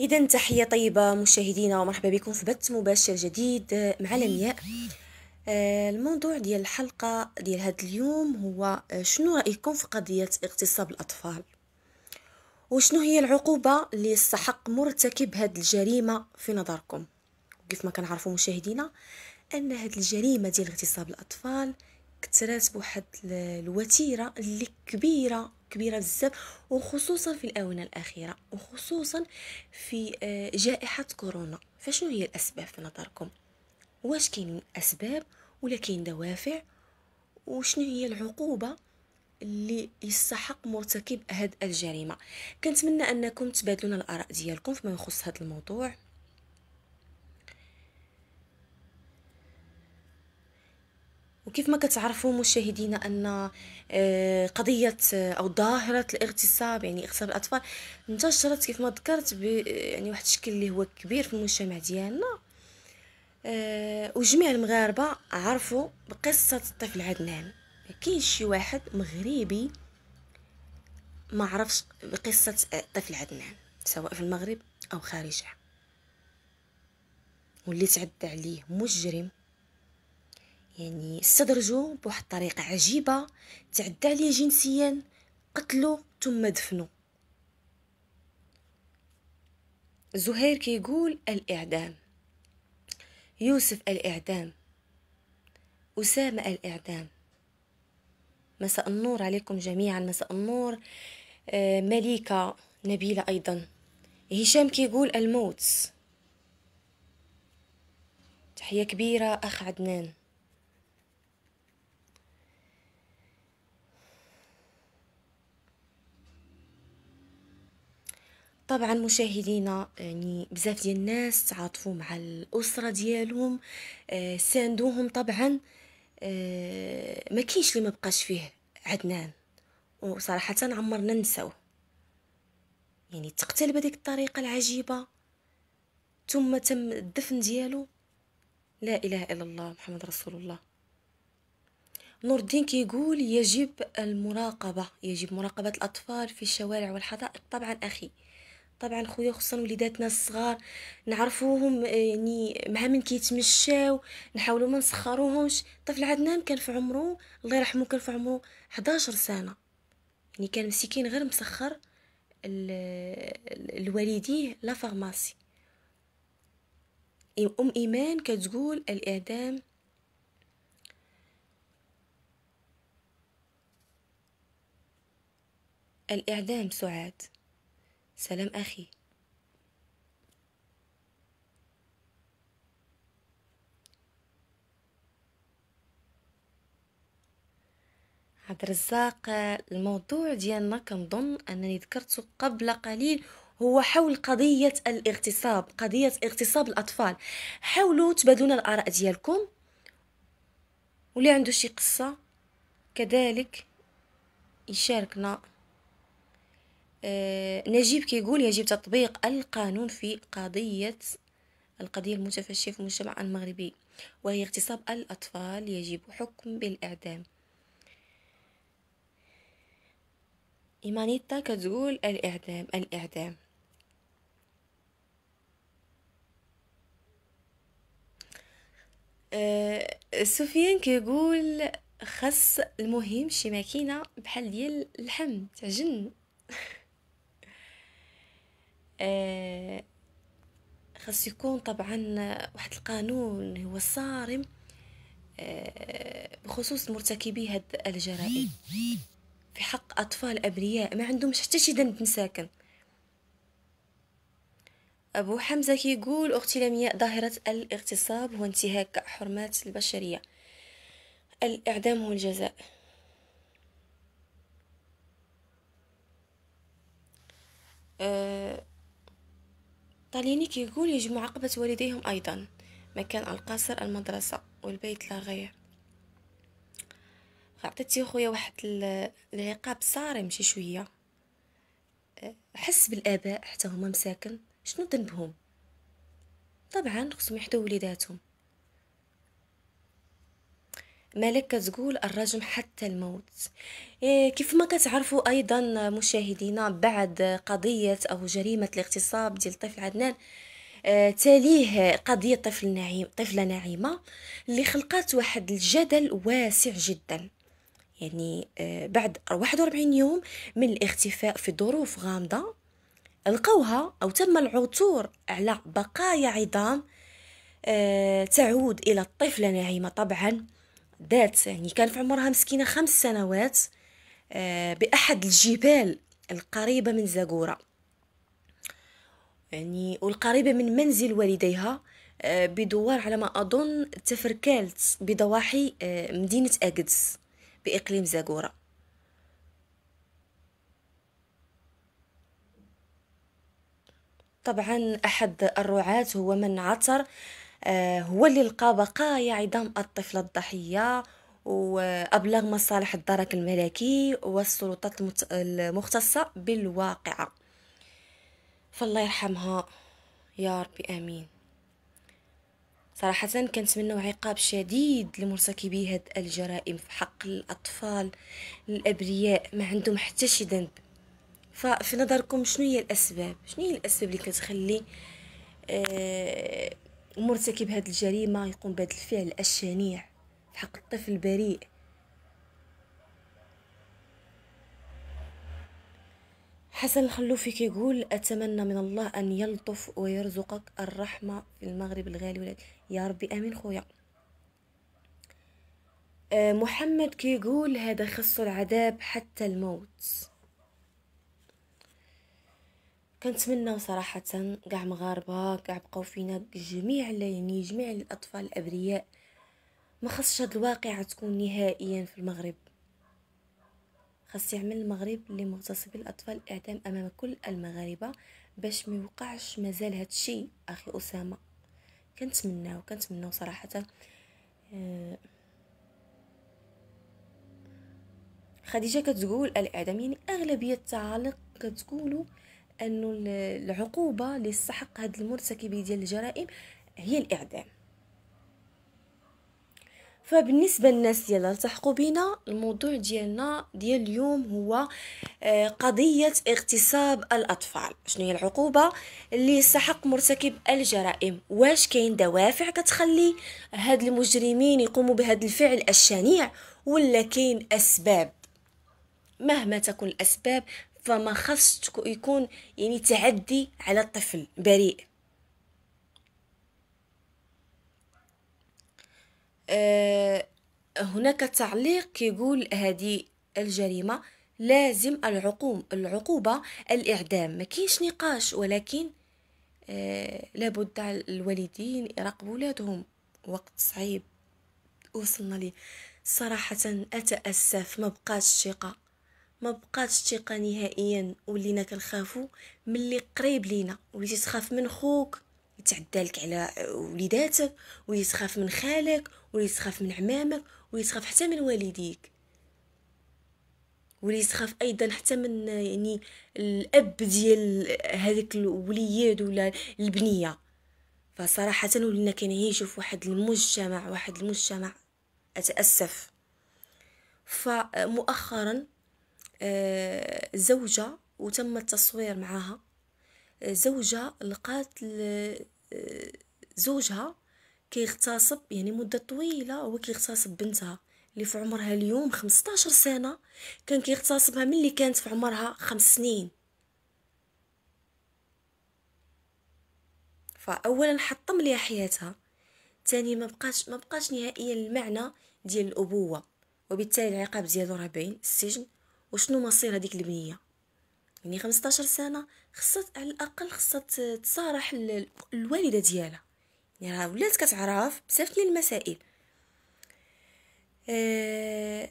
إذا تحية طيبة مشاهدينا ومرحبا بكم في بث مباشر جديد آه، مع لمياء آه، الموضوع ديال الحلقة ديال هذا اليوم هو آه، شنو رأيكم في قضية اغتصاب الأطفال وشنو هي العقوبة اللي يستحق مرتكب هذه الجريمة في نظركم كيف ما كنعرفوا مشاهدينا أن هذه الجريمة ديال اغتصاب الأطفال كترات بواحد الوتيرة اللي كبيرة كبيره بزاف وخصوصا في الاونه الاخيره وخصوصا في آه، جائحه كورونا فشنو هي الاسباب في نظركم واش كاين اسباب ولا كاين دوافع وشنو هي العقوبه اللي يستحق مرتكب هاد الجريمه كنتمنى انكم تبادلونا الاراء ديالكم فيما يخص هذا الموضوع وكيف ما كتعرفوا مشاهدينا ان آه، قضيه آه، او ظاهره الاغتصاب يعني اغتصاب الاطفال انتشرت كيف ما ذكرت آه، يعني واحد الشكل اللي هو كبير في المجتمع ديالنا وجميع المغاربه عرفوا بقصه الطفل عدنان ما كاينش شي واحد مغربي ما عرفش بقصه الطفل عدنان سواء في المغرب او خارجها واللي تعدى عليه مجرم يعني استدرجو بواحد الطريقة عجيبة تعدى عليه جنسيا قتلو ثم دفنو زهير كيقول الإعدام يوسف الإعدام أسامة الإعدام مساء النور عليكم جميعا مساء النور آه، مليكة نبيلة أيضا هشام كيقول الموت تحية كبيرة أخ عدنان طبعا مشاهدينا يعني بزاف ديال الناس تعاطفوا مع الاسره ديالهم آه، ساندوهم طبعا آه، ما كاينش اللي ما بقاش فيه عدنان وصراحه عمرنا نساوه يعني تقتل بهذيك الطريقه العجيبه ثم تم الدفن ديالو لا اله الا الله محمد رسول الله نور الدين كيقول يجب المراقبه يجب مراقبه الاطفال في الشوارع والحدائق طبعا اخي طبعا خويا خصوصا وليداتنا الصغار نعرفوهم آه، يعني مع من كيتمشاو نحاولوا ما نسخروهمش طفل عدنان كان في عمره الله يرحمه كان في عمره 11 سنه يعني كان مسكين غير مسخر لوالديه لا فارماسي ام ايمان كتقول الاعدام الاعدام سعاد سلام أخي عبد الرزاق الموضوع ديالنا كنظن انني ذكرته قبل قليل هو حول قضية الاغتصاب قضية اغتصاب الأطفال حاولوا تبادلونا الآراء ديالكم واللي عنده شي قصة كذلك يشاركنا آه، نجيب كيقول يجب تطبيق القانون في قضية القضية المتفشية في المجتمع المغربي وهي اغتصاب الأطفال يجب حكم بالإعدام إيمانيتا كتقول الإعدام الإعدام آه، سفيان كيقول خاص المهم شي ماكينه بحال ديال اللحم تعجن آه، خاص يكون طبعا واحد القانون هو صارم آه، بخصوص مرتكبي هاد الجرائم في حق اطفال ابرياء ما عندهم حتى شي ذنب مساكن ابو حمزه كيقول اختي لمياء ظاهره الاغتصاب هو انتهاك حرمات البشريه الاعدام هو الجزاء أه طاليني كيقول يجمع عقبة والديهم أيضا مكان القصر المدرسة والبيت لا غير عطيتي خويا واحد العقاب صارم شي شويه حس بالاباء حتى هما مساكن شنو ذنبهم طبعا خصهم يحدوا وليداتهم ملك كتقول الرجم حتى الموت إيه، كيف ما كتعرفوا ايضا مشاهدينا بعد قضيه او جريمه الاغتصاب ديال الطفل عدنان إيه، تاليه قضيه طفل نعيم طفله نعيمه اللي خلقت واحد الجدل واسع جدا يعني إيه، بعد 41 يوم من الاختفاء في ظروف غامضه لقوها او تم العثور على بقايا عظام تعود الى الطفله نعيمه طبعا دات يعني كان في عمرها مسكينة خمس سنوات آه، بأحد الجبال القريبة من زاغورة يعني والقريبة من منزل والديها آه، بدوار على ما أظن تفركالت بضواحي آه، مدينة أكدس بإقليم زاغورة طبعا أحد الرعاة هو من عثر آه، هو اللي لقى بقايا عظام الطفلة الضحية وأبلغ مصالح الدرك الملكي والسلطات المختصة بالواقعة فالله يرحمها يا ربي آمين صراحة كنتمنى عقاب شديد لمرتكبي هاد الجرائم في حق الأطفال الأبرياء ما عندهم حتى شي ذنب ففي نظركم شنو هي الأسباب شنو هي الأسباب اللي كتخلي آه ومرتكب هذه الجريمة يقوم بهذا الفعل الشنيع في حق الطفل البريء حسن الخلوفي كيقول أتمنى من الله أن يلطف ويرزقك الرحمة في المغرب الغالي ولد يا ربي آمين خويا آه، محمد كيقول هذا خصو العذاب حتى الموت كنتمناو صراحه كاع مغاربه كاع بقاو فينا جميع يعني جميع الاطفال الابرياء ما خصش هاد الواقعه تكون نهائيا في المغرب خاص يعمل المغرب اللي مغتصب الاطفال الاعدام امام كل المغاربه باش ما يوقعش مازال هاد الشيء اخي اسامه كنتمناو كنتمناو صراحه أه خديجه كتقول الاعدام يعني اغلبيه التعاليق كتقولوا انه العقوبه اللي يستحق هاد المرتكبين ديال الجرائم هي الاعدام فبالنسبه للناس ديال التحقوا بنا الموضوع ديالنا ديال اليوم هو آه، قضيه اغتصاب الاطفال شنو هي العقوبه اللي يستحق مرتكب الجرائم واش كاين دوافع كتخلي هاد المجرمين يقوموا بهاد الفعل الشنيع ولا كاين اسباب مهما تكون الاسباب فما خص يكون يعني تعدي على الطفل بريء أه هناك تعليق يقول هذه الجريمة لازم العقوم العقوبة الإعدام ما كينش نقاش ولكن أه لابد الوالدين يراقبوا ولادهم وقت صعيب وصلنا ليه صراحة أتأسف ما بقاش ثقة ما بقاتش الثقه نهائيا ولينا كنخافو ملي قريب لينا وليتي تخاف من خوك يتعدى لك على وليداتك وليتي تخاف من خالك وليتي تخاف من عمامك وليتي تخاف حتى من والديك وليتي تخاف ايضا حتى من يعني الاب ديال هذيك الوليد ولا البنيه فصراحه ولينا كنعيشوا في واحد المجتمع واحد المجتمع اتاسف فمؤخرا آه، زوجة وتم التصوير معها آه، زوجة لقات آه، زوجها كيغتصب يعني مدة طويلة هو كيغتصب بنتها اللي في عمرها اليوم 15 سنة كان كيغتصبها من اللي كانت في عمرها خمس سنين فأولا حطم ليها حياتها تاني ما بقاش ما بقاش نهائيا المعنى ديال الأبوة وبالتالي العقاب ديالو راه باين السجن وشنو مصير هذيك البنيه يعني 15 سنه خصها على الاقل خصها تصارح الوالده ديالها يعني راه ولات كتعرف بزاف ديال المسائل آه،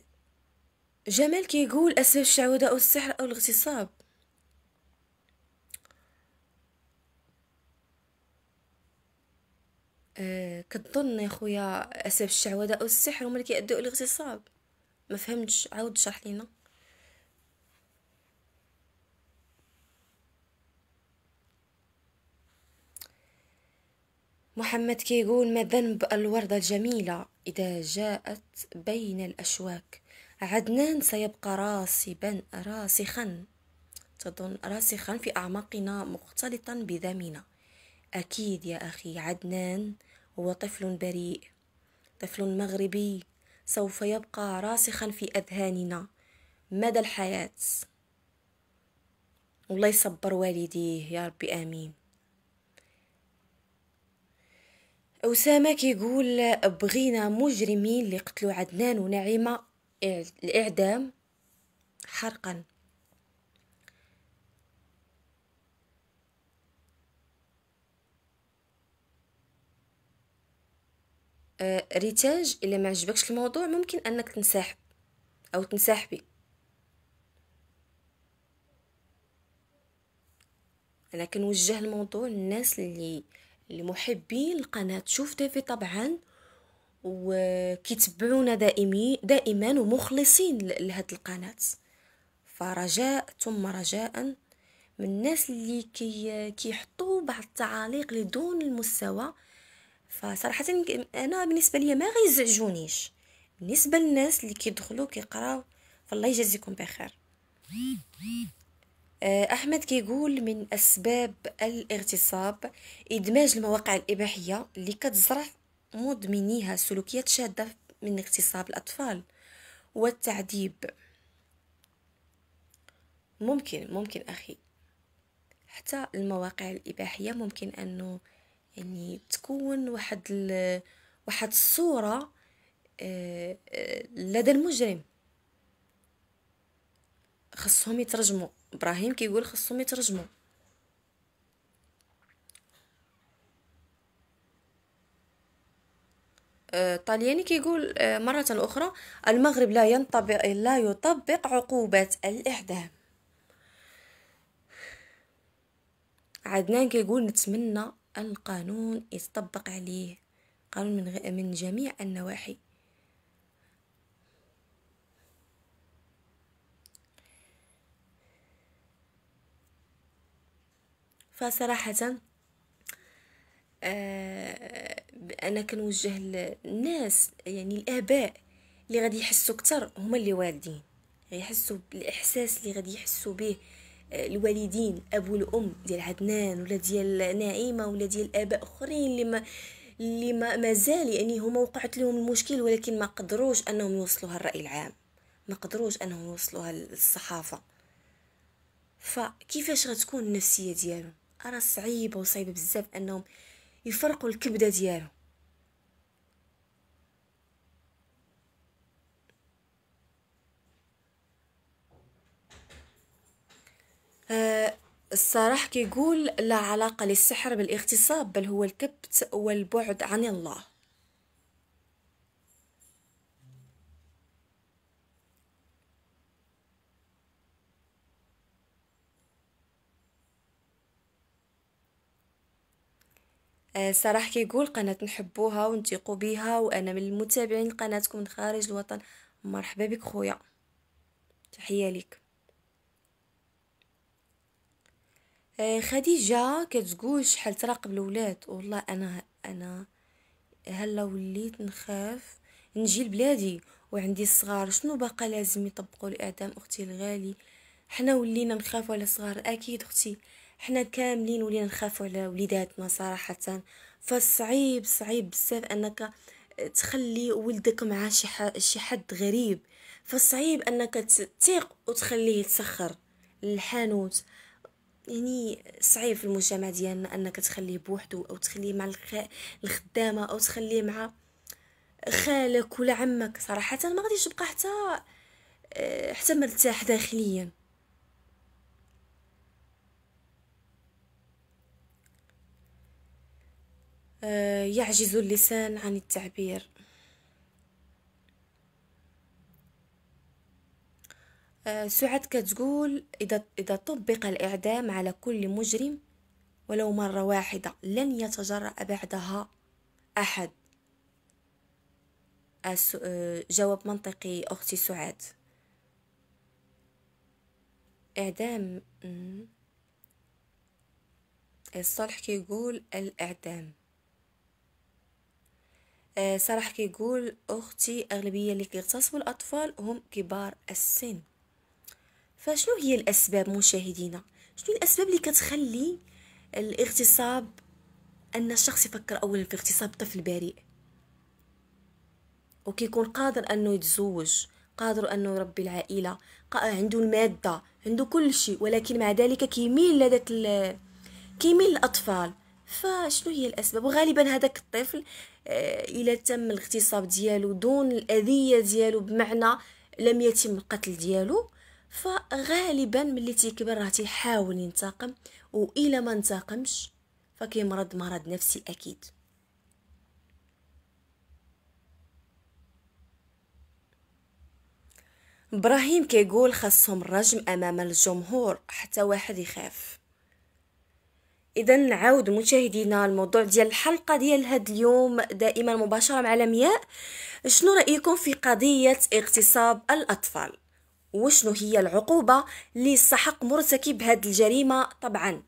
جمال كيقول اسباب الشعوذه او السحر او الاغتصاب أه كتظن يا خويا اسباب الشعوذه او السحر هما اللي كيؤدوا الاغتصاب ما فهمتش عاود شرح لينا محمد كيقول ما ذنب الوردة الجميلة إذا جاءت بين الأشواك عدنان سيبقى راسبا راسخا تظن راسخا في أعماقنا مختلطا بدمنا أكيد يا أخي عدنان هو طفل بريء طفل مغربي سوف يبقى راسخا في أذهاننا مدى الحياة والله يصبر والديه يا ربي آمين أسامة كيقول بغينا مجرمين اللي قتلوا عدنان ونعيمة الإعدام حرقا آه، ريتاج الا ما عجبكش الموضوع ممكن انك تنسحب او تنسحبي انا كنوجه الموضوع للناس اللي لمحبين القناة شوف تيفي طبعا وكيتبعونا دائمي دائما ومخلصين لهاد القناة فرجاء ثم رجاء من الناس اللي كي كيحطوا بعض التعاليق لدون المستوى فصراحة أنا بالنسبة لي ما غيزعجونيش بالنسبة للناس اللي كيدخلوا كيقراو فالله يجازيكم بخير آه، أحمد كيقول من أسباب الاغتصاب إدماج المواقع الإباحية اللي كتزرع مدمنيها سلوكيات شاذة من اغتصاب الأطفال والتعذيب ممكن ممكن أخي حتى المواقع الإباحية ممكن أنه يعني تكون واحد واحد الصورة آه، آه، لدى المجرم خصهم يترجموا ابراهيم كيقول خصهم يترجموا الطلياني آه، كيقول آه، مرة أخرى المغرب لا ينطبق لا يطبق عقوبات الإعدام عدنان كيقول نتمنى القانون يتطبق عليه قانون من, من جميع النواحي فصراحة آه، انا كنوجه الناس يعني الاباء اللي غادي يحسوا اكثر هما اللي والدين يعني يحسوا بالاحساس اللي غادي يحسوا به آه، الوالدين الاب والام ديال عدنان ولا ديال نعيمه ولا ديال اباء اخرين اللي ما اللي ما مازال يعني هما وقعت لهم المشكل ولكن ما قدروش انهم يوصلوها الراي العام ما قدروش انهم يوصلوها للصحافه فكيفاش غتكون النفسيه ديالهم راه صعيبه وصعيبه بزاف انهم يفرقوا الكبده ديالهم آه، الصراحه كيقول لا علاقة للسحر بالاغتصاب بل هو الكبت والبعد عن الله آه، صراحه كيقول قناة نحبوها ونتيقوا بها وانا من المتابعين قناتكم من خارج الوطن مرحبا بك خويا تحيه ليك آه، خديجة كتقول شحال تراقب الولاد والله انا انا هلا وليت نخاف نجي لبلادي وعندي الصغار شنو باقا لازم يطبقوا الاعدام اختي الغالي حنا ولينا نخاف على الصغار اكيد اختي حنا كاملين ولينا نخافوا على وليداتنا صراحه فصعيب صعيب بزاف انك تخلي ولدك مع شي حد غريب فصعيب انك تثيق وتخليه يتسخر الحانوت يعني صعيب في المجتمع ديالنا انك تخليه بوحده او تخليه مع الخدامه او تخليه مع خالك ولا عمك صراحه ما غاديش تبقى حتى آه، حتى مرتاح داخليا آه، يعجز اللسان عن التعبير آه، سعد كتقول إذا, إذا طبق الإعدام على كل مجرم ولو مرة واحدة لن يتجرأ بعدها أحد آه، جواب منطقي أختي سعاد إعدام الصالح كيقول الإعدام صراحة كيقول أختي أغلبية اللي كيغتصبوا الأطفال هم كبار السن فشنو هي الأسباب مشاهدينا شنو الأسباب اللي كتخلي الاغتصاب أن الشخص يفكر أولا في اغتصاب طفل بريء وكيكون قادر أنه يتزوج قادر أنه يربي العائلة عنده المادة عنده كل شيء ولكن مع ذلك كيميل لذاك كيميل للأطفال فشنو هي الأسباب وغالبا هذاك الطفل آه، الى تم الاغتصاب ديالو دون الاذيه ديالو بمعنى لم يتم القتل ديالو فغالبا ملي تيكبر راه تيحاول ينتقم والى ما انتقمش فكيمرض مرض نفسي اكيد ابراهيم كيقول خاصهم الرجم امام الجمهور حتى واحد يخاف اذا نعاود مشاهدينا الموضوع ديال الحلقه ديال هاد اليوم دائما مباشره مع لمياء شنو رايكم في قضيه اغتصاب الاطفال وشنو هي العقوبه اللي يستحق مرتكب هاد الجريمه طبعا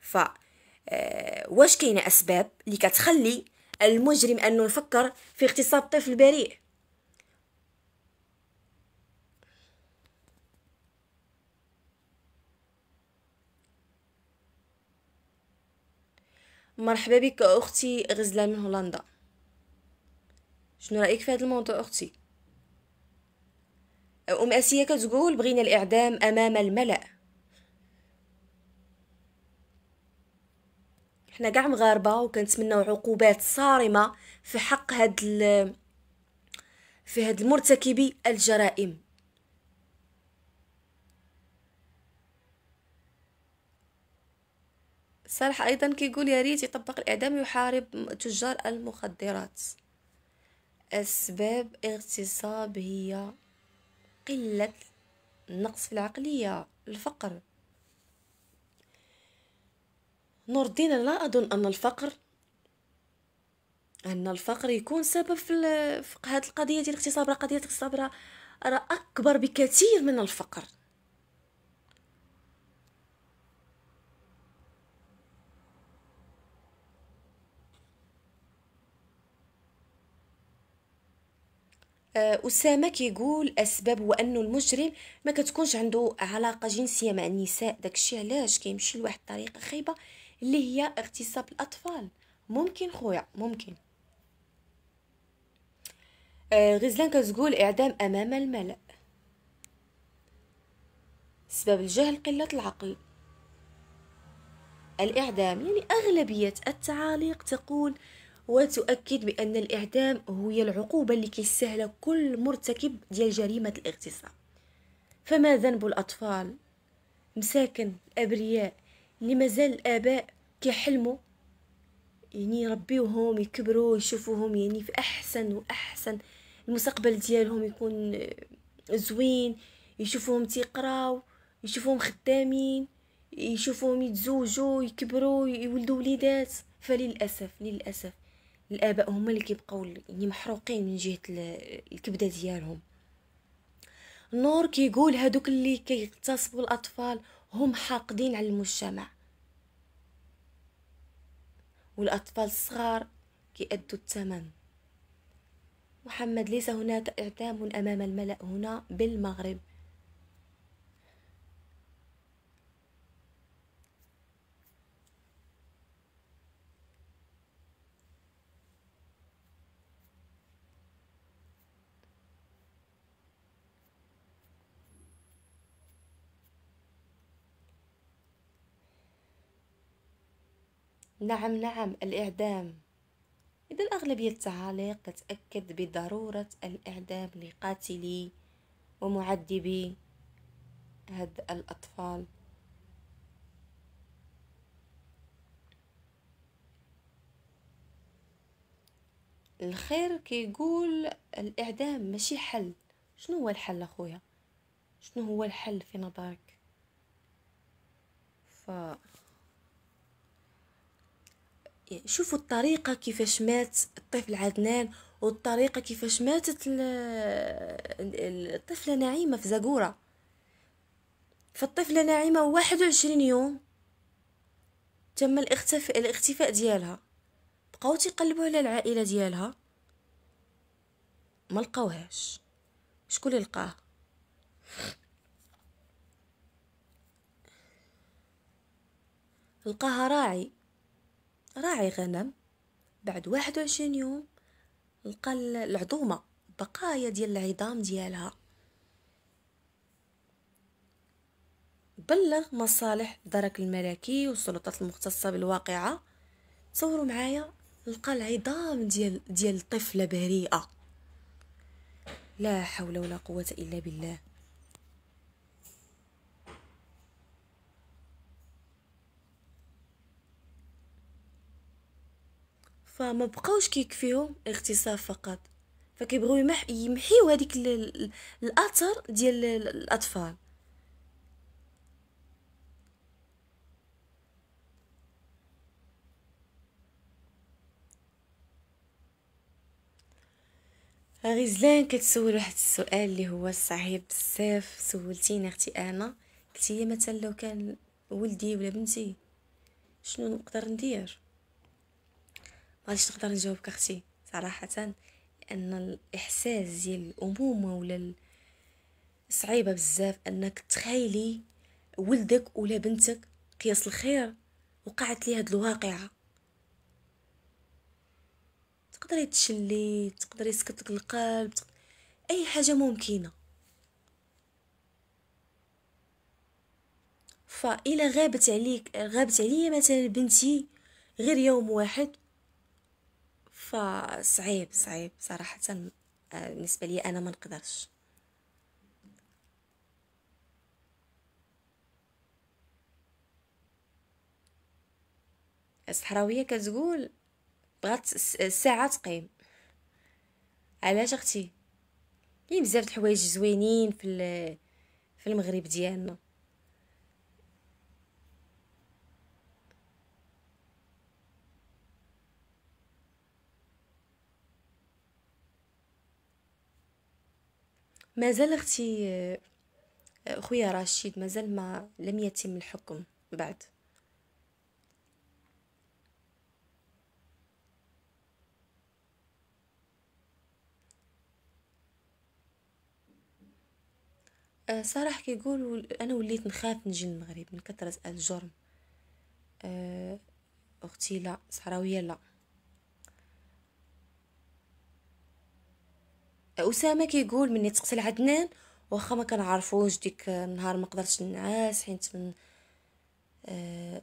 ف آه، واش كاينه اسباب اللي كتخلي المجرم انه يفكر في اغتصاب طفل بريء مرحبا بك اختي غزلان من هولندا شنو رايك في هذا الموضوع اختي ام اسيه كتقول بغينا الاعدام امام الملا حنا كاع مغاربه وكنتمناو عقوبات صارمه في حق هاد في هاد المرتكبي الجرائم صالح ايضا كيقول يا ريت يطبق الاعدام يحارب تجار المخدرات اسباب اغتصاب هي قله النقص في العقليه الفقر نور الدين لا اظن ان الفقر ان الفقر يكون سبب في, هذه القضيه ديال الاغتصاب راه قضيه الاغتصاب راه اكبر بكثير من الفقر آه، أسامة كيقول أسباب هو المجرم ما كتكونش عنده علاقة جنسية مع النساء داكشي علاش كيمشي لواحد الطريقة خايبة اللي هي اغتصاب الأطفال ممكن خويا ممكن آه، غزلان كتقول إعدام أمام الملأ سبب الجهل قلة العقل الإعدام يعني أغلبية التعاليق تقول وتؤكد بأن الإعدام هي العقوبة اللي كيسهل كل مرتكب ديال جريمة الاغتصاب فما ذنب الأطفال مساكن الأبرياء اللي مازال الآباء كيحلموا يعني يربيوهم يكبروا يشوفوهم يعني في أحسن وأحسن المستقبل ديالهم يكون زوين يشوفوهم تيقراو يشوفوهم خدامين يشوفوهم يتزوجوا يكبروا يولدوا وليدات فللأسف للأسف الاباء هما اللي كيبقاو يعني محروقين من جهه الكبده ديالهم نور كيقول هادوك اللي كيغتصبوا الاطفال هم حاقدين على المجتمع والاطفال الصغار كيأدوا الثمن محمد ليس هناك اعدام امام الملأ هنا بالمغرب نعم نعم الإعدام إذا أغلبية التعاليق تأكد بضرورة الإعدام لقاتلي ومعذبي هاد الأطفال الخير كيقول الإعدام ماشي حل شنو هو الحل أخويا شنو هو الحل في نظرك ف شوفوا الطريقه كيفاش مات الطفل عدنان والطريقه كيفاش ماتت الطفله نعيمه في زاكوره فالطفله نعيمه 21 يوم تم الاختفاء الاختفاء ديالها بقاو تيقلبوا على العائله ديالها ما لقاوهاش شكون اللي لقاها لقاها راعي راعي غنم بعد واحد وعشرين يوم لقى العظومة بقايا ديال العظام ديالها بلغ مصالح الدرك الملكي والسلطات المختصة بالواقعة صوروا معايا لقى العظام ديال ديال طفلة بريئة لا حول ولا قوة إلا بالله فما بقاوش كيكفيهم اغتصاب فقط فكيبغيو يمح يمحيو هذيك الاثر ديال الاطفال غزلان كتسول واحد السؤال اللي هو صعيب بزاف سولتيني اختي انا قلت مثلا لو كان ولدي ولا بنتي شنو نقدر ندير ما غاديش نقدر نجاوبك اختي صراحه لان الاحساس ديال الامومه ولا صعيبه بزاف انك تخيلي ولدك ولا بنتك قياس الخير وقعت لي هاد الواقعه تقدري تشلي تقدري يسكتك القلب اي حاجه ممكنه فإلى غابت عليك غابت عليا مثلا بنتي غير يوم واحد فصعيب صعيب صراحة آه، بالنسبة لي أنا ما نقدرش الصحراوية كتقول بغات الساعة تقيم علاش اختي كاين بزاف د الحوايج زوينين في في المغرب ديالنا مازال اختي آه، خويا رشيد مازال ما لم يتم الحكم بعد آه، صراحه كيقولوا انا وليت نخاف نجي المغرب من كثره الجرم آه، اختي لا صحراويه لا اسامه كيقول مني تقتل عدنان واخا ما كنعرفوش ديك النهار ما قدرتش نعاس حيت من أه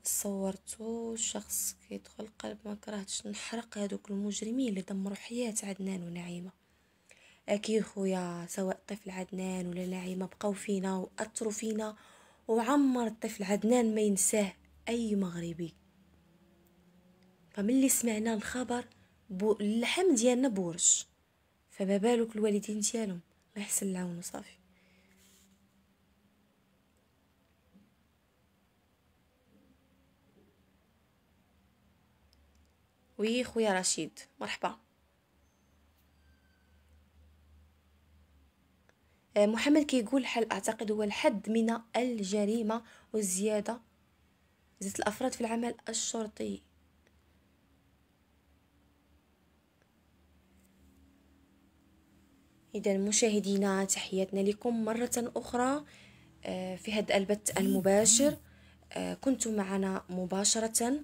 شخص كيدخل القلب ما كرهتش نحرق هادوك المجرمين اللي دمروا حياه عدنان ونعيمه اكيد خويا سواء طفل عدنان ولا نعيمه بقاو فينا واثروا فينا وعمر الطفل عدنان ما ينساه اي مغربي فملي سمعنا الخبر بو اللحم ديالنا بورش فما بالك الوالدين ديالهم الله يحسن لعاونو صافي وي خويا رشيد مرحبا آه، محمد كيقول كي الحل اعتقد هو الحد من الجريمه والزياده زيت الافراد في العمل الشرطي اذا مشاهدينا تحياتنا لكم مره اخرى آه، في هذا البث المباشر آه، كنت معنا مباشره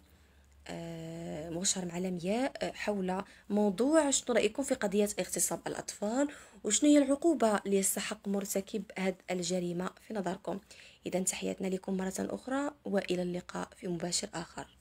آه، مباشر مع لمياء حول موضوع شنو رايكم في قضيه اغتصاب الاطفال وشنو هي العقوبه اللي يستحق مرتكب هذه الجريمه في نظركم اذا تحياتنا لكم مره اخرى والى اللقاء في مباشر اخر